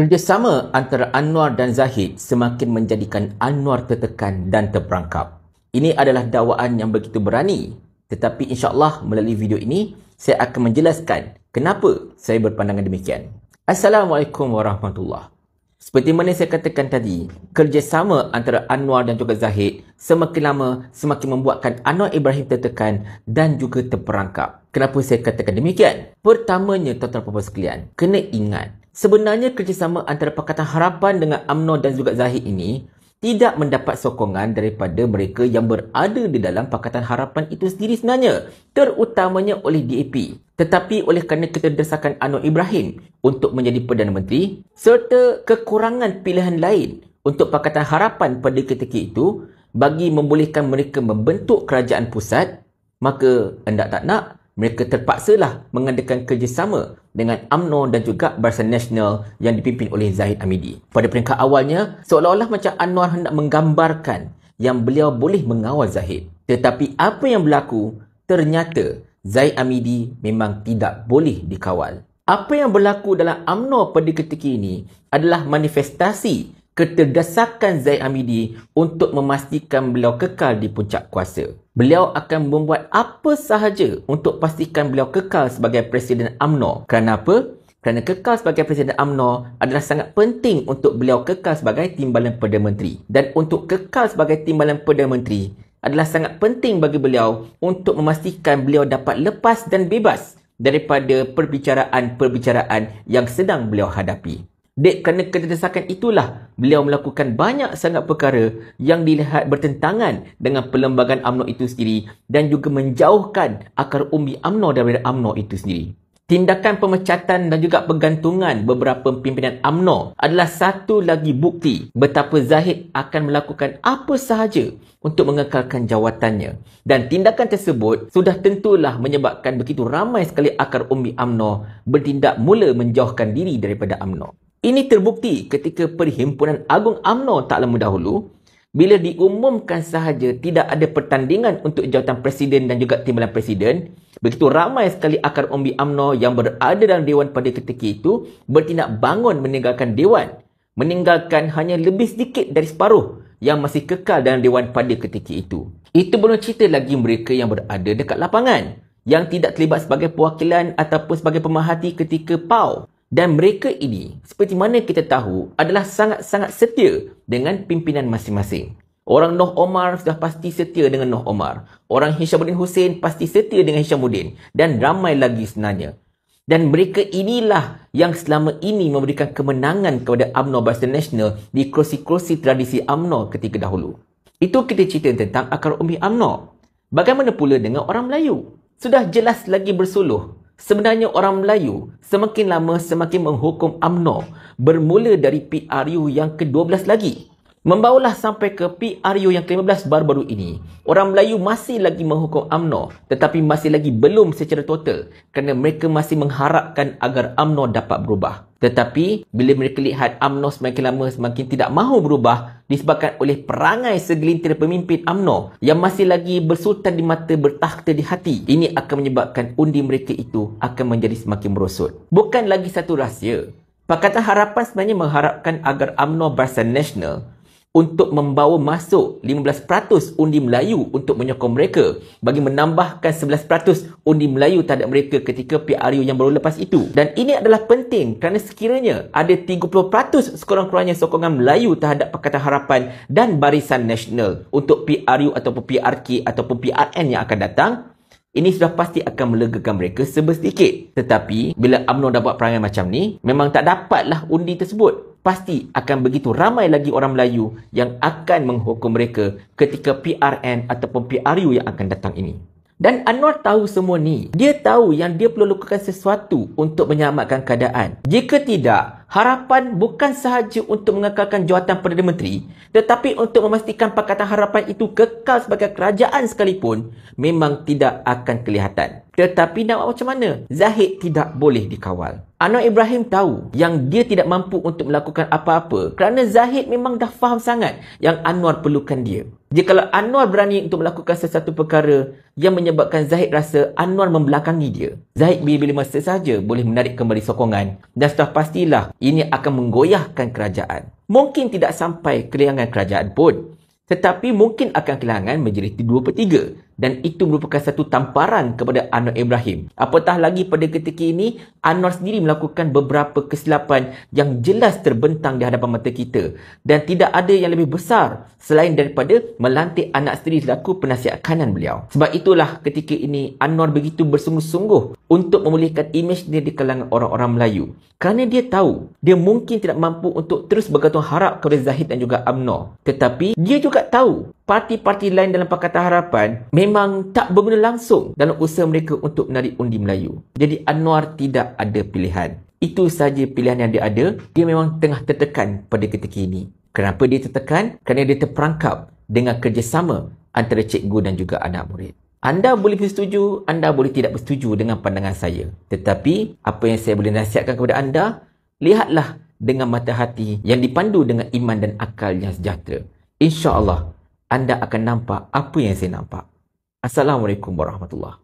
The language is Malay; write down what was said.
Kerjasama antara Anwar dan Zahid semakin menjadikan Anwar tertekan dan terperangkap. Ini adalah dakwaan yang begitu berani. Tetapi insyaAllah melalui video ini, saya akan menjelaskan kenapa saya berpandangan demikian. Assalamualaikum warahmatullahi Seperti mana saya katakan tadi, kerjasama antara Anwar dan juga Zahid semakin lama semakin membuatkan Anwar Ibrahim tertekan dan juga terperangkap. Kenapa saya katakan demikian? Pertamanya, tuan-tuan sekalian, kena ingat Sebenarnya kerjasama antara Pakatan Harapan dengan UMNO dan juga Zahid ini tidak mendapat sokongan daripada mereka yang berada di dalam Pakatan Harapan itu sendiri sebenarnya terutamanya oleh DAP tetapi oleh kerana keterdesakan Anwar Ibrahim untuk menjadi Perdana Menteri serta kekurangan pilihan lain untuk Pakatan Harapan pada ketika itu bagi membolehkan mereka membentuk kerajaan pusat maka hendak tak nak mereka terpaksalah mengadakan kerjasama dengan Amno dan juga Barisan Nasional yang dipimpin oleh Zahid Amidi. Pada peringkat awalnya, seolah-olah macam Anwar hendak menggambarkan yang beliau boleh mengawal Zahid. Tetapi apa yang berlaku, ternyata Zahid Amidi memang tidak boleh dikawal. Apa yang berlaku dalam Amno pada ketika ini adalah manifestasi ketergesakan Zahid Amidi untuk memastikan beliau kekal di puncak kuasa beliau akan membuat apa sahaja untuk pastikan beliau kekal sebagai Presiden UMNO. Kenapa? Kerana kekal sebagai Presiden UMNO adalah sangat penting untuk beliau kekal sebagai Timbalan Perdana Menteri. Dan untuk kekal sebagai Timbalan Perdana Menteri adalah sangat penting bagi beliau untuk memastikan beliau dapat lepas dan bebas daripada perbicaraan-perbicaraan yang sedang beliau hadapi. Dek kerana kedesakan itulah beliau melakukan banyak sangat perkara yang dilihat bertentangan dengan perlembagaan amno itu sendiri dan juga menjauhkan akar umbi amno daripada amno itu sendiri. Tindakan pemecatan dan juga penggantungan beberapa pimpinan amno adalah satu lagi bukti betapa Zahid akan melakukan apa sahaja untuk mengekalkan jawatannya. Dan tindakan tersebut sudah tentulah menyebabkan begitu ramai sekali akar umbi amno bertindak mula menjauhkan diri daripada amno. Ini terbukti ketika Perhimpunan Agung amno tak lama dahulu bila diumumkan sahaja tidak ada pertandingan untuk jawatan presiden dan juga timbalan presiden, begitu ramai sekali akar umbi amno yang berada dalam dewan pada ketika itu bertindak bangun meninggalkan dewan, meninggalkan hanya lebih sedikit dari separuh yang masih kekal dalam dewan pada ketika itu. Itu belum cerita lagi mereka yang berada dekat lapangan yang tidak terlibat sebagai perwakilan ataupun sebagai pemerhati ketika PAU dan mereka ini seperti mana kita tahu adalah sangat-sangat setia dengan pimpinan masing-masing. Orang Noh Omar sudah pasti setia dengan Noh Omar. Orang Hishamuddin Hussein pasti setia dengan Hishamuddin. Dan ramai lagi sebenarnya. Dan mereka inilah yang selama ini memberikan kemenangan kepada UMNO Barisan Nasional di kerusi-kerusi tradisi UMNO ketika dahulu. Itu kita cerita tentang akar umbi UMNO. Bagaimana pula dengan orang Melayu? Sudah jelas lagi bersuluh Sebenarnya orang Melayu semakin lama semakin menghukum UMNO bermula dari PRU yang ke-12 lagi. Membawalah sampai ke PRU yang ke-15 baru-baru ini. Orang Melayu masih lagi menghukum UMNO tetapi masih lagi belum secara total kerana mereka masih mengharapkan agar UMNO dapat berubah. Tetapi bila mereka lihat UMNO semakin lama semakin tidak mahu berubah disebabkan oleh perangai segelintir pemimpin UMNO yang masih lagi bersultan di mata bertakhta di hati. Ini akan menyebabkan undi mereka itu akan menjadi semakin merosot. Bukan lagi satu rahsia. Pakatan Harapan sebenarnya mengharapkan agar UMNO Barisan Nasional untuk membawa masuk 15% undi Melayu untuk menyokong mereka bagi menambahkan 11% undi Melayu terhadap mereka ketika PRU yang baru lepas itu. Dan ini adalah penting kerana sekiranya ada 30% sekurang-kurangnya sokongan Melayu terhadap Pakatan Harapan dan Barisan Nasional untuk PRU ataupun PRK ataupun PRN yang akan datang, ini sudah pasti akan melegakan mereka sebesedikit. Tetapi, bila UMNO dah buat perangai macam ni, memang tak dapatlah undi tersebut pasti akan begitu ramai lagi orang Melayu yang akan menghukum mereka ketika PRN ataupun PRU yang akan datang ini. Dan Anwar tahu semua ni. Dia tahu yang dia perlu lakukan sesuatu untuk menyelamatkan keadaan. Jika tidak, harapan bukan sahaja untuk mengekalkan jawatan Perdana Menteri tetapi untuk memastikan Pakatan Harapan itu kekal sebagai kerajaan sekalipun memang tidak akan kelihatan. Tetapi nak buat macam mana? Zahid tidak boleh dikawal. Anwar Ibrahim tahu yang dia tidak mampu untuk melakukan apa-apa kerana Zahid memang dah faham sangat yang Anwar perlukan dia. Jadi kalau Anwar berani untuk melakukan sesuatu perkara yang menyebabkan Zahid rasa Anwar membelakangi dia, Zahid bila-bila masa saja boleh menarik kembali sokongan dan sudah pastilah ini akan menggoyahkan kerajaan. Mungkin tidak sampai kelihangan kerajaan pun tetapi mungkin akan kehilangan menjadi dua per tiga dan itu merupakan satu tamparan kepada Anwar Ibrahim. Apatah lagi pada ketika ini, Anwar sendiri melakukan beberapa kesilapan yang jelas terbentang di hadapan mata kita. Dan tidak ada yang lebih besar selain daripada melantik anak sendiri selaku penasihat kanan beliau. Sebab itulah ketika ini Anwar begitu bersungguh-sungguh untuk memulihkan imej dia di kalangan orang-orang Melayu. Kerana dia tahu dia mungkin tidak mampu untuk terus bergantung harap kepada Zahid dan juga UMNO. Tetapi dia juga tahu parti-parti lain dalam Pakatan Harapan memang memang tak berguna langsung dalam usaha mereka untuk menarik undi Melayu. Jadi Anwar tidak ada pilihan. Itu sahaja pilihan yang dia ada. Dia memang tengah tertekan pada ketika ini. Kenapa dia tertekan? Kerana dia terperangkap dengan kerjasama antara cikgu dan juga anak murid. Anda boleh bersetuju, anda boleh tidak bersetuju dengan pandangan saya. Tetapi, apa yang saya boleh nasihatkan kepada anda, lihatlah dengan mata hati yang dipandu dengan iman dan akal yang sejahtera. InsyaAllah, anda akan nampak apa yang saya nampak. Assalamualaikum warahmatullahi